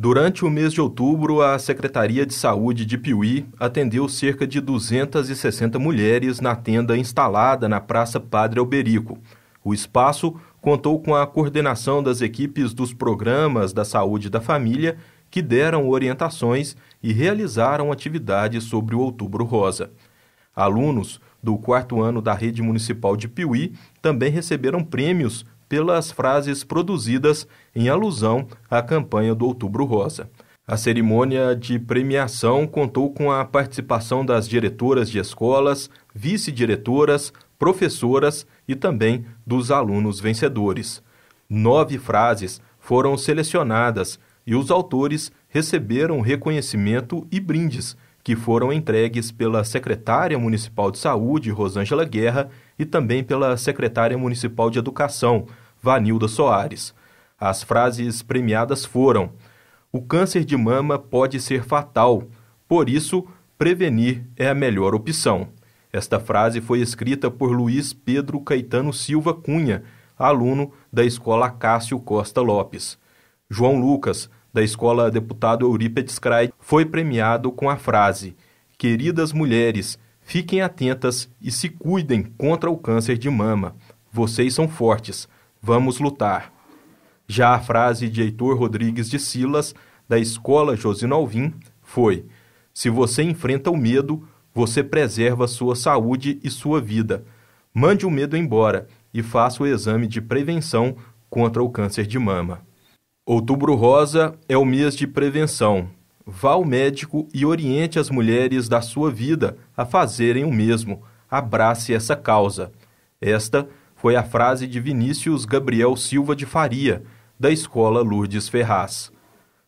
Durante o mês de outubro, a Secretaria de Saúde de Piuí atendeu cerca de 260 mulheres na tenda instalada na Praça Padre Alberico. O espaço contou com a coordenação das equipes dos programas da saúde da família, que deram orientações e realizaram atividades sobre o Outubro Rosa. Alunos do quarto ano da rede municipal de Piuí também receberam prêmios pelas frases produzidas em alusão à campanha do Outubro Rosa. A cerimônia de premiação contou com a participação das diretoras de escolas, vice-diretoras, professoras e também dos alunos vencedores. Nove frases foram selecionadas e os autores receberam reconhecimento e brindes, que foram entregues pela secretária municipal de saúde, Rosângela Guerra, e também pela secretária municipal de educação, Vanilda Soares. As frases premiadas foram: O câncer de mama pode ser fatal, por isso, prevenir é a melhor opção. Esta frase foi escrita por Luiz Pedro Caetano Silva Cunha, aluno da Escola Cássio Costa Lopes. João Lucas, da Escola Deputado Eurípedes Cray, foi premiado com a frase: Queridas mulheres, fiquem atentas e se cuidem contra o câncer de mama. Vocês são fortes. Vamos lutar. Já a frase de Heitor Rodrigues de Silas, da escola Alvim, foi: Se você enfrenta o medo, você preserva sua saúde e sua vida. Mande o medo embora e faça o exame de prevenção contra o câncer de mama. Outubro Rosa é o mês de prevenção. Vá ao médico e oriente as mulheres da sua vida a fazerem o mesmo. Abrace essa causa. Esta foi a frase de Vinícius Gabriel Silva de Faria, da Escola Lourdes Ferraz.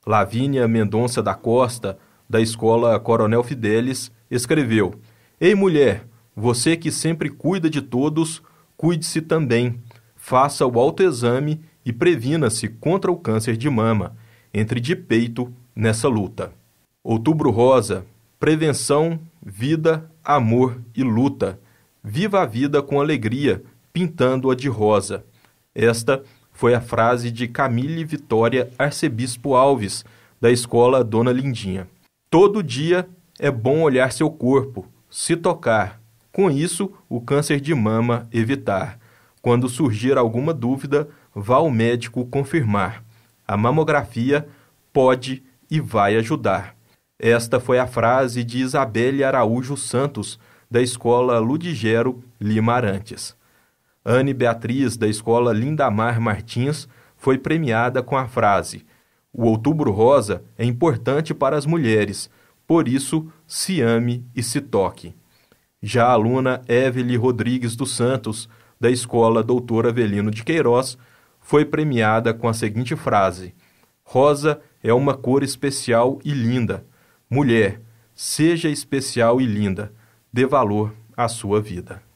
Lavínia Mendonça da Costa, da Escola Coronel Fidelis, escreveu: Ei mulher, você que sempre cuida de todos, cuide-se também. Faça o autoexame e previna-se contra o câncer de mama. Entre de peito nessa luta. Outubro Rosa, prevenção, vida, amor e luta. Viva a vida com alegria, pintando-a de rosa. Esta foi a frase de Camille Vitória Arcebispo Alves, da escola Dona Lindinha. Todo dia é bom olhar seu corpo, se tocar. Com isso, o câncer de mama evitar. Quando surgir alguma dúvida, vá ao médico confirmar. A mamografia pode e vai ajudar. Esta foi a frase de Isabelle Araújo Santos, da escola Ludigero Lima Anne Beatriz, da escola Lindamar Martins, foi premiada com a frase: O outubro rosa é importante para as mulheres, por isso se ame e se toque. Já a aluna Evelyn Rodrigues dos Santos, da escola Doutor Avelino de Queiroz, foi premiada com a seguinte frase: Rosa é uma cor especial e linda. Mulher, seja especial e linda, dê valor à sua vida.